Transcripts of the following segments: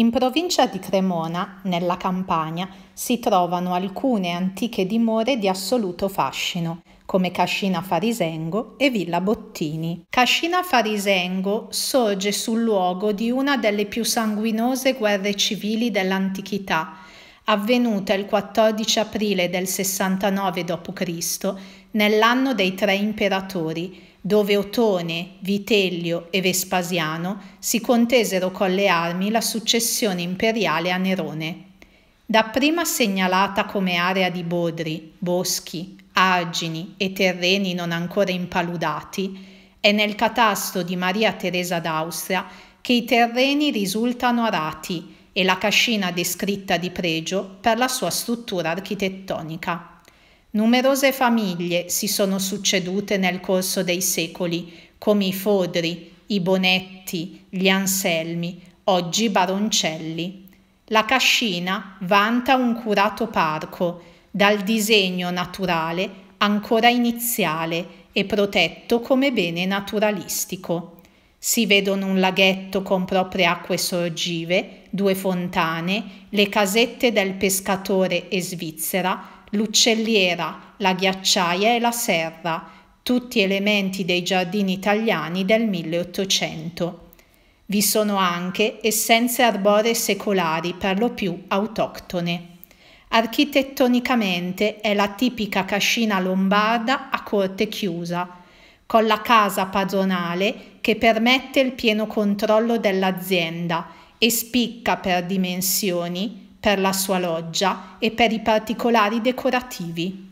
In provincia di Cremona, nella Campania, si trovano alcune antiche dimore di assoluto fascino, come Cascina Farisengo e Villa Bottini. Cascina Farisengo sorge sul luogo di una delle più sanguinose guerre civili dell'antichità, avvenuta il 14 aprile del 69 d.C., nell'anno dei tre imperatori, dove Otone, Vitellio e Vespasiano si contesero con le armi la successione imperiale a Nerone. Dapprima segnalata come area di bodri, boschi, argini e terreni non ancora impaludati, è nel catasto di Maria Teresa d'Austria che i terreni risultano arati e la cascina descritta di pregio per la sua struttura architettonica. Numerose famiglie si sono succedute nel corso dei secoli, come i Fodri, i Bonetti, gli Anselmi, oggi Baroncelli. La Cascina vanta un curato parco, dal disegno naturale ancora iniziale e protetto come bene naturalistico. Si vedono un laghetto con proprie acque sorgive, due fontane, le casette del pescatore e Svizzera, l'uccelliera, la ghiacciaia e la serra, tutti elementi dei giardini italiani del 1800. Vi sono anche essenze arboree secolari, per lo più autoctone. Architettonicamente è la tipica cascina lombarda a corte chiusa, con la casa padronale che permette il pieno controllo dell'azienda e spicca per dimensioni per la sua loggia e per i particolari decorativi.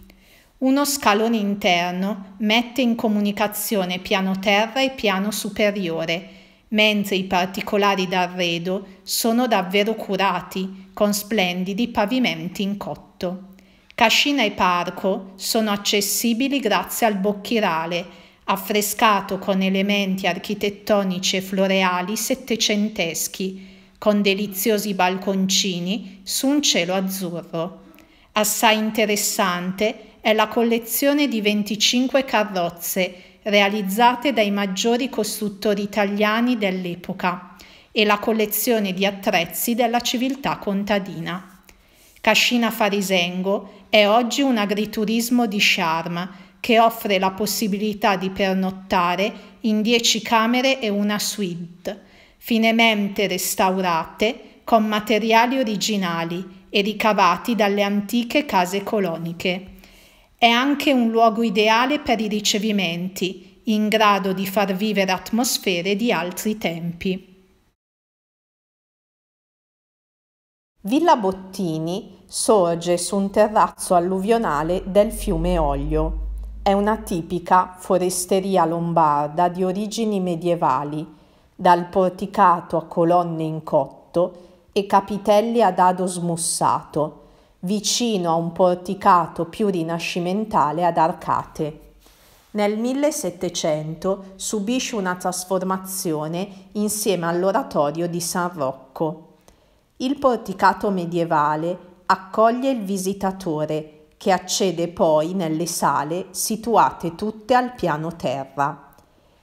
Uno scalone interno mette in comunicazione piano terra e piano superiore, mentre i particolari d'arredo sono davvero curati, con splendidi pavimenti in cotto. Cascina e parco sono accessibili grazie al bocchirale, affrescato con elementi architettonici e floreali settecenteschi, con deliziosi balconcini su un cielo azzurro. Assai interessante è la collezione di 25 carrozze realizzate dai maggiori costruttori italiani dell'epoca e la collezione di attrezzi della civiltà contadina. Cascina Farisengo è oggi un agriturismo di charme che offre la possibilità di pernottare in 10 camere e una suite finemente restaurate con materiali originali e ricavati dalle antiche case coloniche. È anche un luogo ideale per i ricevimenti, in grado di far vivere atmosfere di altri tempi. Villa Bottini sorge su un terrazzo alluvionale del fiume Oglio. È una tipica foresteria lombarda di origini medievali dal porticato a colonne in cotto e capitelli a dado smussato, vicino a un porticato più rinascimentale ad arcate. Nel 1700 subisce una trasformazione insieme all'oratorio di San Rocco. Il porticato medievale accoglie il visitatore che accede poi nelle sale situate tutte al piano terra.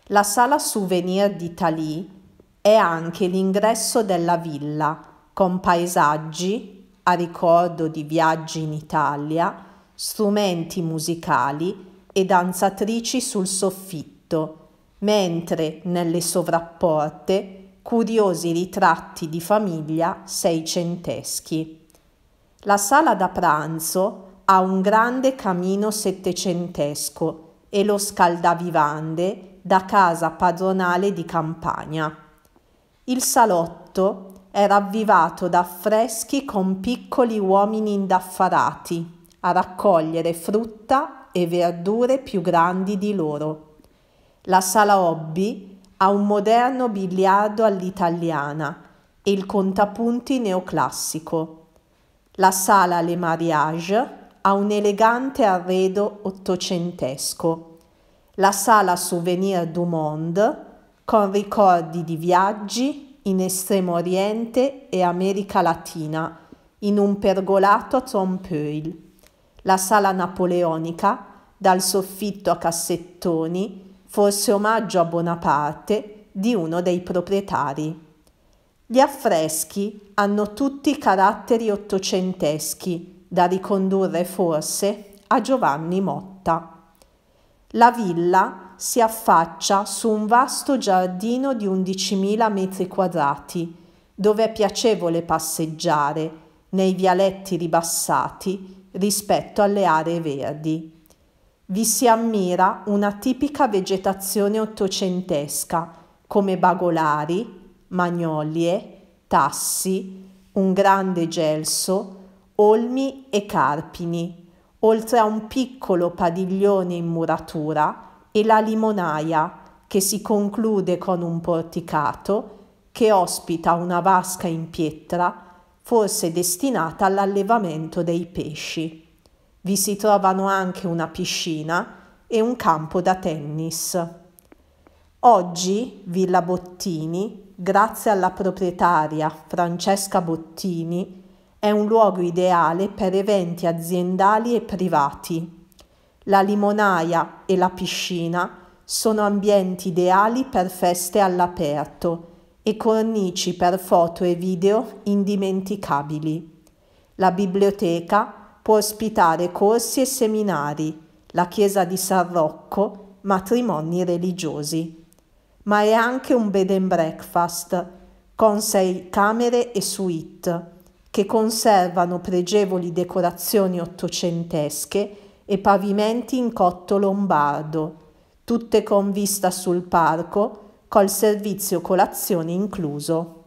La sala souvenir di Thalys è anche l'ingresso della villa, con paesaggi a ricordo di viaggi in Italia, strumenti musicali e danzatrici sul soffitto, mentre nelle sovrapporte curiosi ritratti di famiglia seicenteschi. La sala da pranzo ha un grande camino settecentesco e lo scaldavivande da casa padronale di campagna. Il salotto era avvivato da affreschi con piccoli uomini indaffarati a raccogliere frutta e verdure più grandi di loro. La sala hobby ha un moderno biliardo all'italiana e il contapunti neoclassico. La sala Le Mariage ha un elegante arredo ottocentesco la sala Souvenir du Monde con ricordi di viaggi in Estremo Oriente e America Latina in un pergolato a trompe la sala napoleonica dal soffitto a cassettoni, forse omaggio a Bonaparte di uno dei proprietari. Gli affreschi hanno tutti caratteri ottocenteschi, da ricondurre forse a Giovanni Motta. La villa si affaccia su un vasto giardino di 11.000 metri quadrati, dove è piacevole passeggiare nei vialetti ribassati rispetto alle aree verdi. Vi si ammira una tipica vegetazione ottocentesca come bagolari, magnolie, tassi, un grande gelso, olmi e carpini oltre a un piccolo padiglione in muratura e la limonaia, che si conclude con un porticato che ospita una vasca in pietra, forse destinata all'allevamento dei pesci. Vi si trovano anche una piscina e un campo da tennis. Oggi Villa Bottini, grazie alla proprietaria Francesca Bottini, è un luogo ideale per eventi aziendali e privati. La limonaia e la piscina sono ambienti ideali per feste all'aperto e cornici per foto e video indimenticabili. La biblioteca può ospitare corsi e seminari, la chiesa di San Rocco, matrimoni religiosi. Ma è anche un bed and breakfast con sei camere e suite che conservano pregevoli decorazioni ottocentesche e pavimenti in cotto lombardo, tutte con vista sul parco, col servizio colazione incluso.